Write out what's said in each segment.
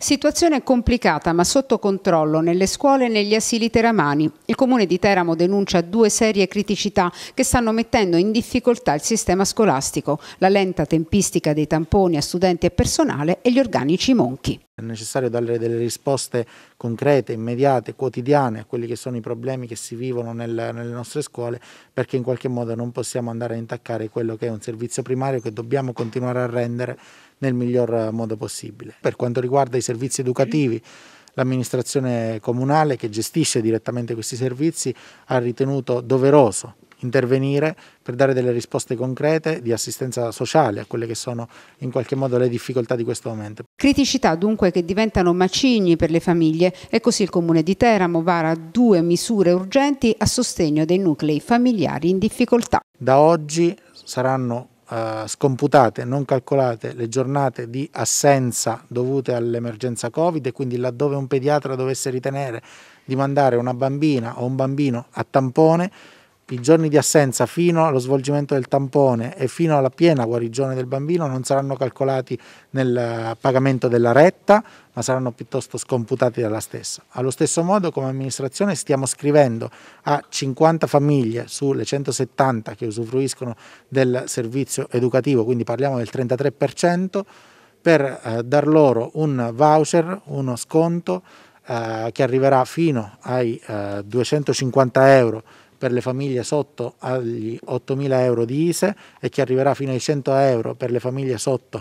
Situazione complicata ma sotto controllo nelle scuole e negli asili teramani. Il comune di Teramo denuncia due serie criticità che stanno mettendo in difficoltà il sistema scolastico, la lenta tempistica dei tamponi a studenti e personale e gli organici monchi. È necessario dare delle risposte concrete, immediate, quotidiane a quelli che sono i problemi che si vivono nel, nelle nostre scuole, perché in qualche modo non possiamo andare a intaccare quello che è un servizio primario che dobbiamo continuare a rendere nel miglior eh, modo possibile. Per quanto riguarda i servizi educativi, l'amministrazione comunale che gestisce direttamente questi servizi ha ritenuto doveroso intervenire per dare delle risposte concrete di assistenza sociale a quelle che sono in qualche modo le difficoltà di questo momento. Criticità dunque che diventano macigni per le famiglie e così il Comune di Teramo vara due misure urgenti a sostegno dei nuclei familiari in difficoltà. Da oggi saranno Uh, scomputate, non calcolate le giornate di assenza dovute all'emergenza Covid e quindi laddove un pediatra dovesse ritenere di mandare una bambina o un bambino a tampone i giorni di assenza fino allo svolgimento del tampone e fino alla piena guarigione del bambino non saranno calcolati nel eh, pagamento della retta, ma saranno piuttosto scomputati dalla stessa. Allo stesso modo, come amministrazione, stiamo scrivendo a 50 famiglie sulle 170 che usufruiscono del servizio educativo, quindi parliamo del 33%, per eh, dar loro un voucher, uno sconto eh, che arriverà fino ai eh, 250 euro per le famiglie sotto agli 8.000 euro di ISE e che arriverà fino ai 100 euro per le famiglie sotto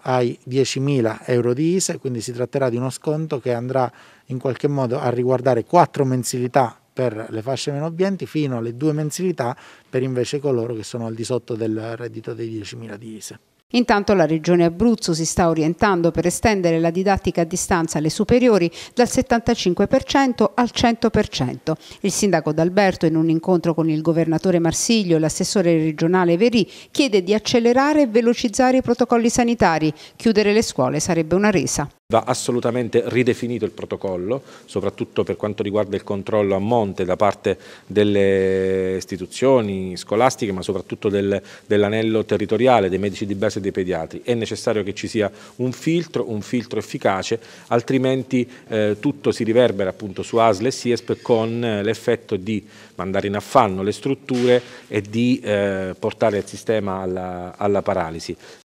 ai 10.000 euro di ISE, quindi si tratterà di uno sconto che andrà in qualche modo a riguardare quattro mensilità per le fasce meno abbienti fino alle due mensilità per invece coloro che sono al di sotto del reddito dei 10.000 di ISE. Intanto la Regione Abruzzo si sta orientando per estendere la didattica a distanza alle superiori dal 75% al 100%. Il sindaco D'Alberto, in un incontro con il governatore Marsiglio e l'assessore regionale Verì, chiede di accelerare e velocizzare i protocolli sanitari. Chiudere le scuole sarebbe una resa. Va assolutamente ridefinito il protocollo, soprattutto per quanto riguarda il controllo a monte da parte delle istituzioni scolastiche, ma soprattutto del, dell'anello territoriale, dei medici di base e dei pediatri. È necessario che ci sia un filtro, un filtro efficace, altrimenti eh, tutto si riverbera appunto su ASL e SIESP con eh, l'effetto di mandare in affanno le strutture e di eh, portare il sistema alla, alla paralisi.